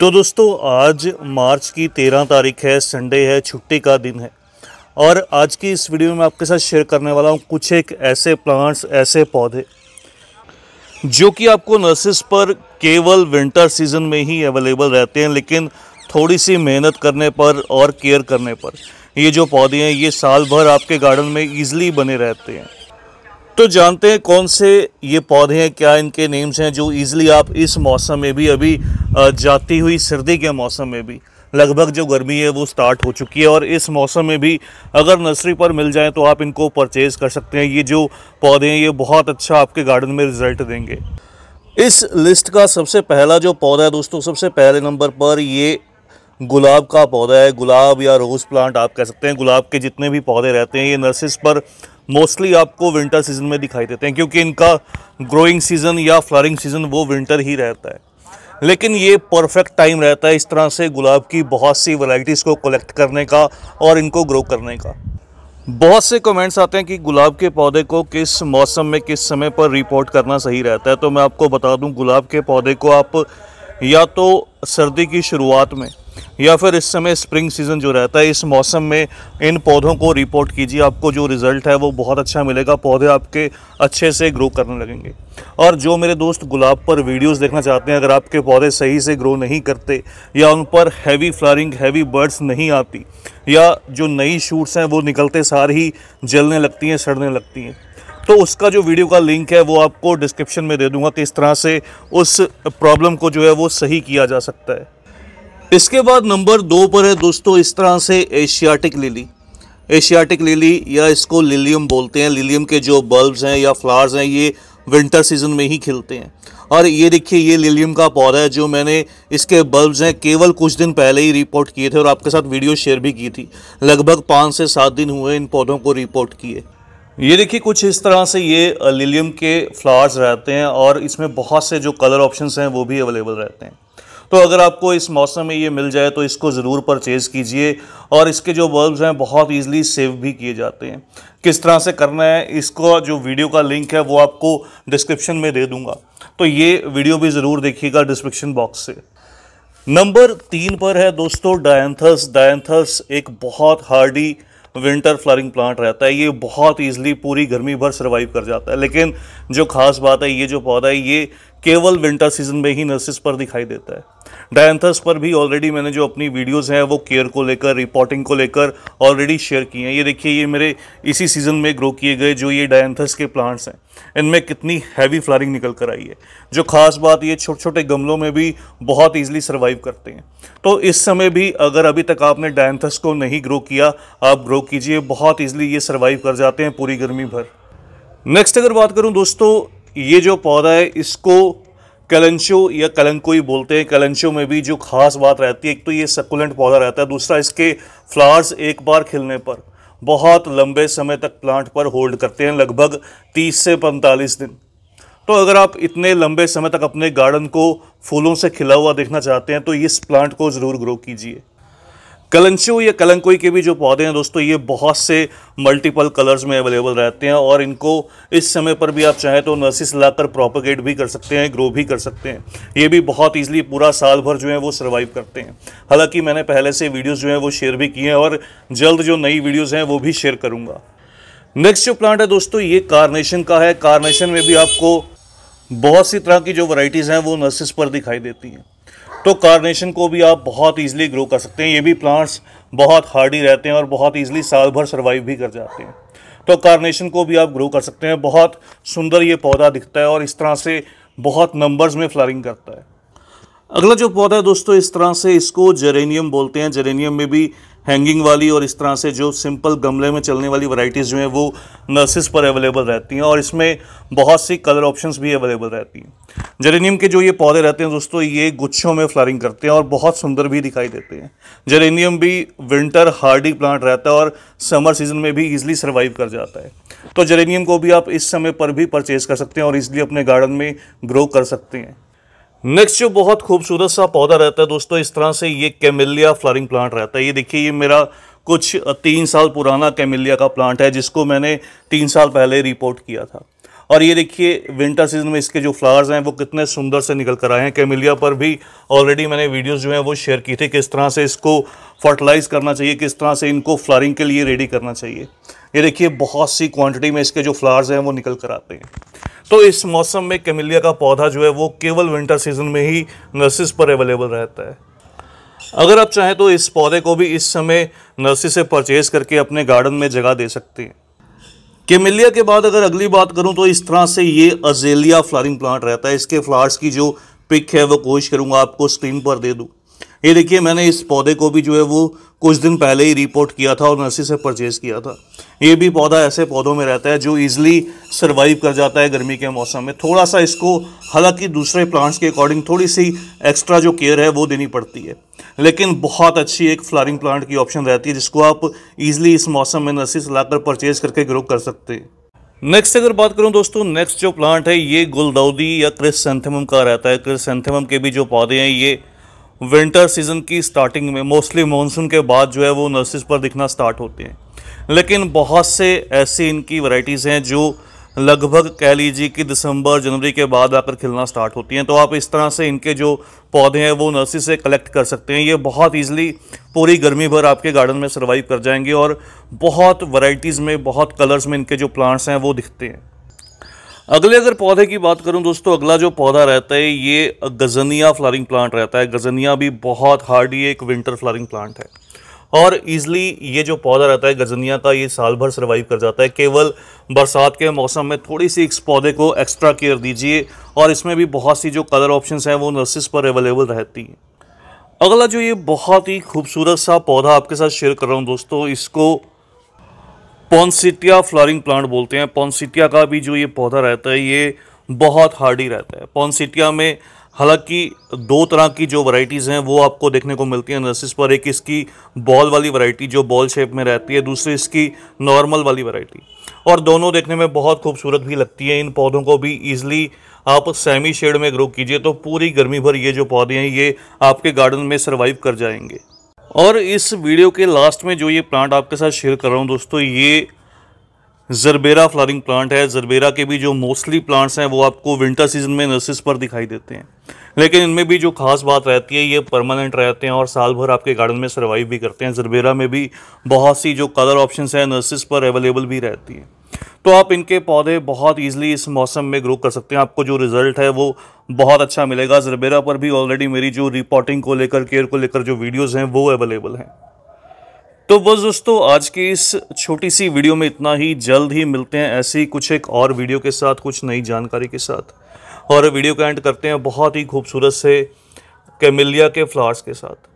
तो दोस्तों आज मार्च की तेरह तारीख है संडे है छुट्टी का दिन है और आज की इस वीडियो में आपके साथ शेयर करने वाला हूँ कुछ एक ऐसे प्लांट्स ऐसे पौधे जो कि आपको नर्सिस पर केवल विंटर सीजन में ही अवेलेबल रहते हैं लेकिन थोड़ी सी मेहनत करने पर और केयर करने पर ये जो पौधे हैं ये साल भर आपके गार्डन में ईजिली बने रहते हैं तो जानते हैं कौन से ये पौधे हैं क्या इनके नेम्स हैं जो ईज़िली आप इस मौसम में भी अभी जाती हुई सर्दी के मौसम में भी लगभग जो गर्मी है वो स्टार्ट हो चुकी है और इस मौसम में भी अगर नर्सरी पर मिल जाए तो आप इनको परचेज़ कर सकते हैं ये जो पौधे हैं ये बहुत अच्छा आपके गार्डन में रिजल्ट देंगे इस लिस्ट का सबसे पहला जो पौधा है दोस्तों सबसे पहले नंबर पर ये गुलाब का पौधा है गुलाब या रोज़ प्लांट आप कह सकते हैं गुलाब के जितने भी पौधे रहते हैं ये नर्सिस पर मोस्टली आपको विंटर सीज़न में दिखाई देते हैं क्योंकि इनका ग्रोइंग सीज़न या फ्लॉरिंग सीज़न वो विंटर ही रहता है लेकिन ये परफेक्ट टाइम रहता है इस तरह से गुलाब की बहुत सी वैरायटीज़ को कलेक्ट करने का और इनको ग्रो करने का बहुत से कमेंट्स आते हैं कि गुलाब के पौधे को किस मौसम में किस समय पर रिपोर्ट करना सही रहता है तो मैं आपको बता दूं गुलाब के पौधे को आप या तो सर्दी की शुरुआत में या फिर इस समय स्प्रिंग सीज़न जो रहता है इस मौसम में इन पौधों को रिपोर्ट कीजिए आपको जो रिज़ल्ट है वो बहुत अच्छा मिलेगा पौधे आपके अच्छे से ग्रो करने लगेंगे और जो मेरे दोस्त गुलाब पर वीडियोस देखना चाहते हैं अगर आपके पौधे सही से ग्रो नहीं करते या उन पर हैवी फ्लारिंग हैवी बर्ड्स नहीं आती या जो नई शूट्स हैं वो निकलते सार ही जलने लगती हैं सड़ने लगती हैं तो उसका जो वीडियो का लिंक है वो आपको डिस्क्रिप्शन में दे दूंगा किस तरह से उस प्रॉब्लम को जो है वो सही किया जा सकता है इसके बाद नंबर दो पर है दोस्तों इस तरह से एशियाटिक लिली एशियाटिक लिली या इसको लिलियम बोलते हैं लिलियम के जो बल्ब्स हैं या फ्लावर्स हैं ये विंटर सीजन में ही खिलते हैं और ये देखिए ये लिलियम का पौधा है जो मैंने इसके बल्ब्स हैं केवल कुछ दिन पहले ही रिपोर्ट किए थे और आपके साथ वीडियो शेयर भी की थी लगभग पाँच से सात दिन हुए इन पौधों को रिपोर्ट किए ये देखिए कुछ इस तरह से ये लिलियम के फ्लावर्स रहते हैं और इसमें बहुत से जो कलर ऑप्शंस हैं वो भी अवेलेबल रहते हैं तो अगर आपको इस मौसम में ये मिल जाए तो इसको ज़रूर परचेज़ कीजिए और इसके जो बल्ब्स हैं बहुत ईजिली सेव भी किए जाते हैं किस तरह से करना है इसको जो वीडियो का लिंक है वो आपको डिस्क्रिप्शन में दे दूँगा तो ये वीडियो भी ज़रूर देखिएगा डिस्क्रिप्शन बॉक्स से नंबर तीन पर है दोस्तों डायंथस डायंथस एक बहुत हार्डी विंटर फ्लारिंग प्लांट रहता है ये बहुत ईजिली पूरी गर्मी भर सर्वाइव कर जाता है लेकिन जो खास बात है ये जो पौधा है ये केवल विंटर सीजन में ही नर्सिस पर दिखाई देता है डायंथस पर भी ऑलरेडी मैंने जो अपनी वीडियोस हैं वो केयर को लेकर रिपोर्टिंग को लेकर ऑलरेडी शेयर की हैं ये देखिए ये मेरे इसी सीज़न में ग्रो किए गए जो ये डायंथस के प्लांट्स हैं इनमें कितनी हैवी फ्लारिंग निकल कर आई है जो खास बात ये छोटे छोटे गमलों में भी बहुत ईजिली सर्वाइव करते हैं तो इस समय भी अगर अभी तक आपने डायंथस को नहीं ग्रो किया आप ग्रो कीजिए बहुत ईजिली ये सर्वाइव कर जाते हैं पूरी गर्मी भर नेक्स्ट अगर बात करूं दोस्तों ये जो पौधा है इसको कलंशो या कलंकोई बोलते हैं कलंशो में भी जो खास बात रहती है एक तो ये सकुलेंट पौधा रहता है दूसरा इसके फ्लावर्स एक बार खिलने पर बहुत लंबे समय तक प्लांट पर होल्ड करते हैं लगभग 30 से 45 दिन तो अगर आप इतने लंबे समय तक अपने गार्डन को फूलों से खिला हुआ देखना चाहते हैं तो इस प्लांट को ज़रूर ग्रो कीजिए कलंचू या कलंकोई के भी जो पौधे हैं दोस्तों ये बहुत से मल्टीपल कलर्स में अवेलेबल रहते हैं और इनको इस समय पर भी आप चाहें तो नर्सिस लाकर प्रोपोगेट भी कर सकते हैं ग्रो भी कर सकते हैं ये भी बहुत ईजिली पूरा साल भर जो है वो सर्वाइव करते हैं हालांकि मैंने पहले से वीडियोज़ जो हैं वो शेयर भी किए हैं और जल्द जो नई वीडियोज़ हैं वो भी शेयर करूँगा नेक्स्ट जो प्लांट है दोस्तों ये कार्नेशन का है कार्नेशन में भी आपको बहुत सी तरह की जो वराइटीज़ हैं वो नर्सिस पर दिखाई देती हैं तो कार्नेशन को भी आप बहुत ईजिली ग्रो कर सकते हैं ये भी प्लांट्स बहुत हार्डी रहते हैं और बहुत ईजिली साल भर सर्वाइव भी कर जाते हैं तो कार्नेशन को भी आप ग्रो कर सकते हैं बहुत सुंदर ये पौधा दिखता है और इस तरह से बहुत नंबर्स में फ्लारिंग करता है अगला जो पौधा है दोस्तों इस तरह से इसको जेरेनियम बोलते हैं जेरेनियम में भी हैंगिंग वाली और इस तरह से जो सिंपल गमले में चलने वाली वैरायटीज़ जो हैं वो नर्सिस पर अवेलेबल रहती हैं और इसमें बहुत सी कलर ऑप्शंस भी अवेलेबल रहती हैं जेरेनियम के जो ये पौधे रहते हैं दोस्तों ये गुच्छों में फ्लारिंग करते हैं और बहुत सुंदर भी दिखाई देते हैं जेरेनियम भी विंटर हार्डी प्लांट रहता है और समर सीजन में भी ईजिली सर्वाइव कर जाता है तो जेरेनियम को भी आप इस समय पर भी परचेज़ कर सकते हैं और इसलिए अपने गार्डन में ग्रो कर सकते हैं नेक्स्ट जो बहुत खूबसूरत सा पौधा रहता है दोस्तों इस तरह से ये कैमिलिया फ्लॉरिंग प्लांट रहता है ये देखिए ये मेरा कुछ तीन साल पुराना कैमिलिया का प्लांट है जिसको मैंने तीन साल पहले रिपोर्ट किया था और ये देखिए विंटर सीजन में इसके जो फ्लावर्स हैं वो कितने सुंदर से निकल कर आए हैं कैमिलिया पर भी ऑलरेडी मैंने वीडियोस जो हैं वो शेयर की थी किस तरह से इसको फर्टिलाइज़ करना चाहिए किस तरह से इनको फ्लारिंग के लिए रेडी करना चाहिए ये देखिए बहुत सी क्वांटिटी में इसके जो फ्लावर्स हैं वो निकल कर आते हैं तो इस मौसम में कैमिलिया का पौधा जो है वो केवल विंटर सीजन में ही नर्सिस पर अवेलेबल रहता है अगर आप चाहें तो इस पौधे को भी इस समय नर्सरी से परचेज करके अपने गार्डन में जगह दे सकते हैं केमिलिया के बाद अगर अगली बात करूं तो इस तरह से ये अजेलिया फ्लावरिंग प्लांट रहता है इसके फ्लावर्स की जो पिक है वो कोशिश करूंगा आपको स्क्रीन पर दे दूं ये देखिए मैंने इस पौधे को भी जो है वो कुछ दिन पहले ही रिपोर्ट किया था और नर्सरी से परचेज़ किया था ये भी पौधा ऐसे पौधों में रहता है जो ईज़िली सर्वाइव कर जाता है गर्मी के मौसम में थोड़ा सा इसको हालांकि दूसरे प्लांट्स के अकॉर्डिंग थोड़ी सी एक्स्ट्रा जो केयर है वो देनी पड़ती है लेकिन बहुत अच्छी एक फ्लारिंग प्लांट की ऑप्शन रहती है जिसको आप ईज़िली इस मौसम में नर्सरी से लाकर परचेज़ करके ग्रो कर सकते हैं नेक्स्ट अगर बात करूं दोस्तों नेक्स्ट जो प्लांट है ये गुलदाउदी या क्रिस सेंथेमम का रहता है क्रिस सेंथेमम के भी जो पौधे हैं ये विंटर सीज़न की स्टार्टिंग में मोस्टली मानसून के बाद जो है वो नर्सिस पर दिखना स्टार्ट होते हैं लेकिन बहुत से ऐसी इनकी वैरायटीज़ हैं जो लगभग कह लीजिए कि दिसंबर जनवरी के बाद आकर खिलना स्टार्ट होती हैं तो आप इस तरह से इनके जो पौधे हैं वो नर्सरी से कलेक्ट कर सकते हैं ये बहुत ईजिली पूरी गर्मी भर आपके गार्डन में सर्वाइव कर जाएंगे और बहुत वैरायटीज़ में बहुत कलर्स में इनके जो प्लांट्स हैं वो दिखते हैं अगले अगर पौधे की बात करूं दोस्तों अगला जो पौधा रहता है ये गजनिया फ्लारिंग प्लांट रहता है गजनिया भी बहुत हार्डी एक विंटर फ्लारिंग प्लांट है और ईज़िली ये जो पौधा रहता है गजनिया का ये साल भर सर्वाइव कर जाता है केवल बरसात के मौसम में थोड़ी सी इस पौधे को एक्स्ट्रा केयर दीजिए और इसमें भी बहुत सी जो कलर ऑप्शन हैं वो नर्सिस पर अवेलेबल रहती हैं अगला जो ये बहुत ही खूबसूरत सा पौधा आपके साथ शेयर कर रहा हूँ दोस्तों इसको पॉन्सिटिया फ्लॉरिंग प्लांट बोलते हैं पॉन्सिटिया का भी जो ये पौधा रहता है ये बहुत हार्डी रहता है पॉन्सिटिया में हालांकि दो तरह की जो वैरायटीज़ हैं वो आपको देखने को मिलती हैं नर्सिस पर एक इसकी बॉल वाली वैरायटी जो बॉल शेप में रहती है दूसरी इसकी नॉर्मल वाली वैरायटी और दोनों देखने में बहुत खूबसूरत भी लगती है इन पौधों को भी ईजिली आप सेमी शेड में ग्रो कीजिए तो पूरी गर्मी भर ये जो पौधे हैं ये आपके गार्डन में सर्वाइव कर जाएंगे और इस वीडियो के लास्ट में जो ये प्लांट आपके साथ शेयर कर रहा हूँ दोस्तों ये जरबेरा फ्लावरिंग प्लांट है जरबेरा के भी जो मोस्टली प्लांट्स हैं वो आपको विंटर सीजन में नर्सिस पर दिखाई देते हैं लेकिन इनमें भी जो खास बात रहती है ये परमानेंट रहते हैं और साल भर आपके गार्डन में सर्वाइव भी करते हैं जरबेरा में भी बहुत सी जो कलर ऑप्शंस हैं नर्सिस पर अवेलेबल भी रहती हैं तो आप इनके पौधे बहुत ईजिली इस मौसम में ग्रो कर सकते हैं आपको जो रिज़ल्ट है वो बहुत अच्छा मिलेगा जरबेरा पर भी ऑलरेडी मेरी जो रिपोर्टिंग को लेकर केयर को लेकर जो वीडियोज़ हैं वो अवेलेबल हैं तो बस दोस्तों आज की इस छोटी सी वीडियो में इतना ही जल्द ही मिलते हैं ऐसी कुछ एक और वीडियो के साथ कुछ नई जानकारी के साथ और वीडियो का एंड करते हैं बहुत ही खूबसूरत से कैमिलिया के फ्लावर्स के साथ